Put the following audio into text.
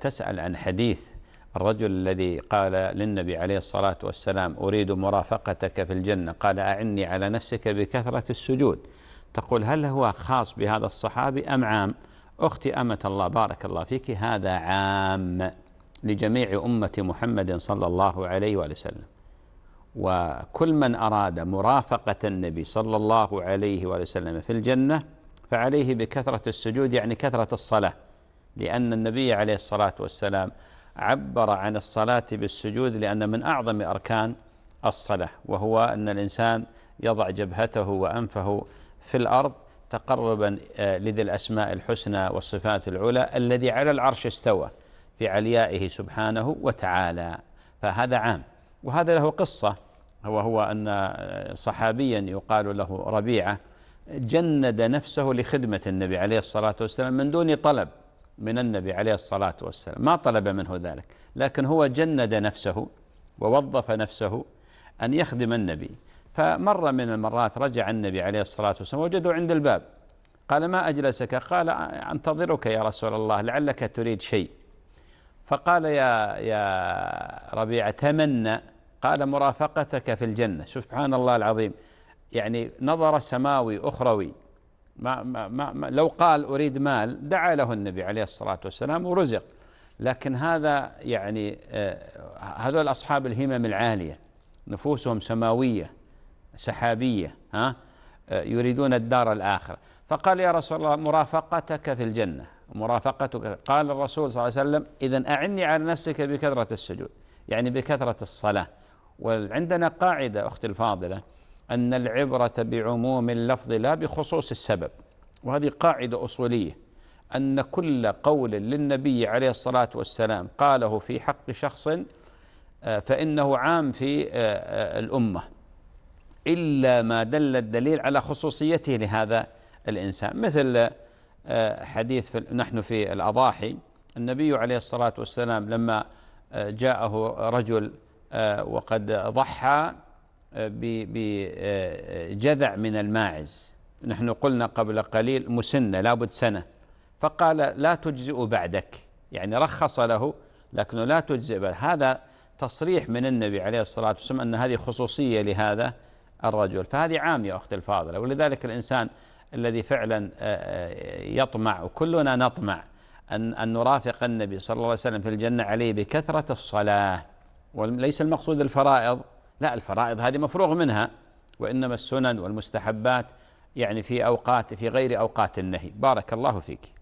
تسأل عن حديث الرجل الذي قال للنبي عليه الصلاة والسلام أريد مرافقتك في الجنة قال أعني على نفسك بكثرة السجود تقول هل هو خاص بهذا الصحابي أم عام أختي أمة الله بارك الله فيك هذا عام لجميع أمة محمد صلى الله عليه وآله وسلم وكل من أراد مرافقة النبي صلى الله عليه وآله وسلم في الجنة فعليه بكثرة السجود يعني كثرة الصلاة لأن النبي عليه الصلاة والسلام عبر عن الصلاة بالسجود لأن من أعظم أركان الصلاة وهو أن الإنسان يضع جبهته وأنفه في الأرض تقربا آه، لذي الأسماء الحسنى والصفات العلى الذي على العرش استوى في عليائه سبحانه وتعالى فهذا عام وهذا له قصة وهو أن آه، صحابيا يقال له ربيعة جند نفسه لخدمة النبي عليه الصلاة والسلام من دون طلب من النبي عليه الصلاة والسلام ما طلب منه ذلك لكن هو جند نفسه ووظف نفسه أن يخدم النبي فمرة من المرات رجع النبي عليه الصلاة والسلام وجده عند الباب قال ما أجلسك قال أنتظرك يا رسول الله لعلك تريد شيء فقال يا يا ربيعة تمنى قال مرافقتك في الجنة سبحان الله العظيم يعني نظر سماوي أخروي ما ما ما لو قال أريد مال دعا له النبي عليه الصلاة والسلام ورزق لكن هذا يعني آه، هذول أصحاب الهمم العالية نفوسهم سماوية سحابية ها آه، يريدون الدار الآخرة فقال يا رسول الله مرافقتك في الجنة مرافقتك قال الرسول صلى الله عليه وسلم إذا أعني على نفسك بكثرة السجود يعني بكثرة الصلاة وعندنا قاعدة أختي الفاضلة أن العبرة بعموم اللفظ لا بخصوص السبب وهذه قاعدة أصولية أن كل قول للنبي عليه الصلاة والسلام قاله في حق شخص آه، فإنه عام في آه، آه، الأمة إلا ما دل الدليل على خصوصيته لهذا الإنسان مثل حديث في نحن في الأضاحي النبي عليه الصلاة والسلام لما جاءه رجل وقد ضحى بجذع من الماعز نحن قلنا قبل قليل مسنة لابد سنة فقال لا تجزئ بعدك يعني رخص له لكنه لا تجزئ بعد هذا تصريح من النبي عليه الصلاة والسلام أن هذه خصوصية لهذا الرجل فهذه عامية أختي الفاضلة ولذلك الإنسان الذي فعلا آه، آه، يطمع وكلنا نطمع أن, أن نرافق النبي صلى الله عليه وسلم في الجنة عليه بكثرة الصلاة وليس المقصود الفرائض لا الفرائض هذه مفروغ منها وإنما السنن والمستحبات يعني في أوقات في غير أوقات النهي بارك الله فيك